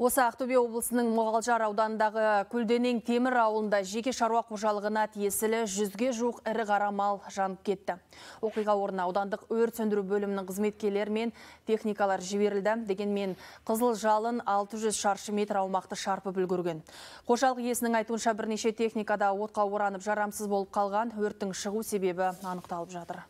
Осы Ақтөбе облысының Мұғалжар ауданындағы Көлденең Темір ауылында жеке шаруа қожалығына тиесілі жүзге жуық ірі қара мал жанып кетті. Оқиға орнына аудандық өрт сөндіру бөлімінің қызметкерлері мен техникалар жіберілді. Дегенмен қызыл жалын 600 шаршы метр аумақты шарпып үлгерген. Қожалық иесінің айтуынша бірнеше техникада отқа оранып жарамсыз болып қалған өрттің шығу себебі анықталып жатыр.